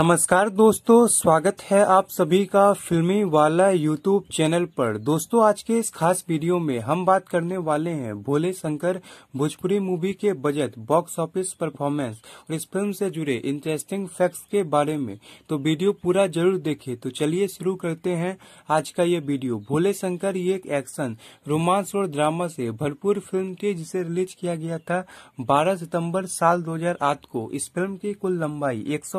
नमस्कार दोस्तों स्वागत है आप सभी का फिल्मी वाला यूट्यूब चैनल पर दोस्तों आज के इस खास वीडियो में हम बात करने वाले हैं भोले शंकर भोजपुरी मूवी के बजट बॉक्स ऑफिस परफॉर्मेंस और इस फिल्म से जुड़े इंटरेस्टिंग फैक्ट्स के बारे में तो वीडियो पूरा जरूर देखें तो चलिए शुरू करते हैं आज का ये वीडियो भोले शंकर ये एक एक्शन रोमांस और ड्रामा से भरपूर फिल्म थी जिसे रिलीज किया गया था बारह सितम्बर साल दो को इस फिल्म की कुल लंबाई एक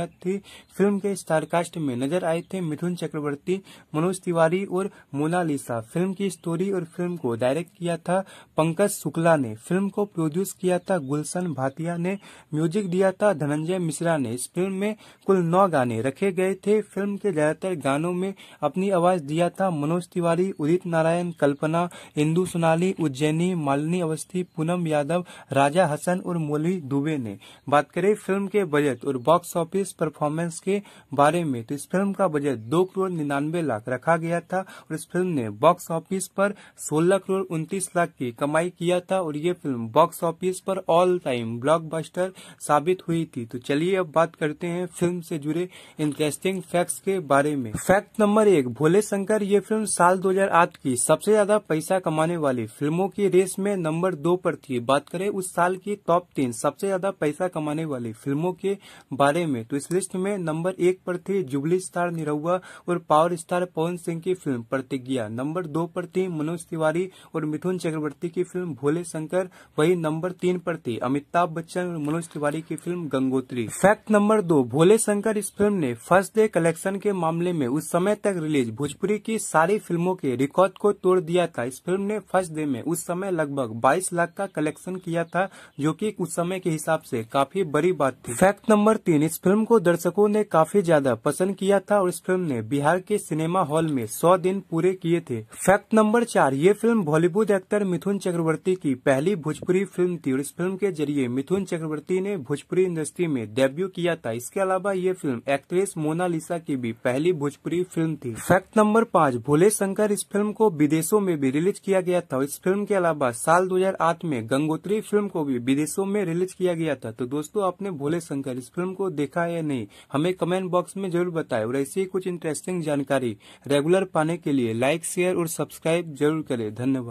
लागत थी फिल्म के स्टारकास्ट में नजर आए थे मिथुन चक्रवर्ती मनोज तिवारी और मोनालिसा फिल्म की स्टोरी और फिल्म को डायरेक्ट किया था पंकज शुक्ला ने फिल्म को प्रोड्यूस किया था गुलशन भाटिया ने म्यूजिक दिया था धनंजय मिश्रा ने इस फिल्म में कुल नौ गाने रखे गए थे फिल्म के ज्यादातर गानों में अपनी आवाज दिया था मनोज तिवारी उदित नारायण कल्पना इंदू सोनाली उज्जैनी मालिनी अवस्थी पूनम यादव राजा हसन और मोली दुबे ने बात करें फिल्म के बजट और बॉक्स ऑफिस इस परफॉर्मेंस के बारे में तो इस फिल्म का बजट दो करोड़ निन्यानवे लाख रखा गया था और इस फिल्म ने बॉक्स ऑफिस पर सोलह करोड़ उन्तीस लाख की कमाई किया था और ये फिल्म बॉक्स ऑफिस पर ऑल टाइम ब्लॉकबस्टर साबित हुई थी तो चलिए अब बात करते हैं फिल्म से जुड़े इंटरेस्टिंग फैक्ट्स के बारे में फैक्ट नंबर एक भोले शंकर ये फिल्म साल 2008 की सबसे ज्यादा पैसा कमाने वाली फिल्मों की रेस में नंबर दो पर थी बात करें उस साल की टॉप तीन सबसे ज्यादा पैसा कमाने वाली फिल्मों के बारे में तो इस लिस्ट में नंबर एक पर थी जुबली स्टार निरहुआ और पावर स्टार पवन सिंह की फिल्म प्रतिज्ञा नंबर दो पर थी मनोज तिवारी और मिथुन चक्रवर्ती की फिल्म भोले शंकर वही नंबर तीन पर थी अमिताभ बच्चन और मनोज तिवारी की फिल्म गंगोत्री फैक्ट नंबर दो भोले शंकर इस फिल्म ने फर्स्ट डे कलेक्शन के मामले में उस समय तक रिलीज भोजपुरी की सारी फिल्मों के रिकॉर्ड को तोड़ दिया था इस फिल्म ने फर्स्ट डे में उस समय लगभग 22 लाख का कलेक्शन किया था जो कि उस समय के हिसाब से काफी बड़ी बात थी फैक्ट नंबर तीन इस फिल्म को दर्शकों ने काफी ज्यादा पसंद किया था और इस फिल्म ने बिहार के सिनेमा हॉल में सौ दिन पूरे किए थे फैक्ट नंबर चार ये फिल्म बॉलीवुड एक्टर मिथुन चक्रवर्ती की पहली भोजपुरी फिल्म थी और इस फिल्म के जरिए मिथुन चक्रवर्ती ने भोजपुरी इंडस्ट्री में डेब्यू किया था इसके अलावा ये फिल्म एक्ट्रेस मोनालिसा की भी पहली भोजपुरी फिल्म थी फैक्ट नंबर पाँच भोले शंकर इस फिल्म को विदेशों में भी रिलीज किया गया था इस फिल्म के अलावा साल दो में गंगोत्री फिल्म को भी विदेशों में रिलीज किया गया था तो दोस्तों आपने भोले शंकर इस फिल्म को देखा है या नहीं हमें कमेंट बॉक्स में जरूर बताएं और ऐसी कुछ इंटरेस्टिंग जानकारी रेगुलर पाने के लिए लाइक शेयर और सब्सक्राइब जरूर करें धन्यवाद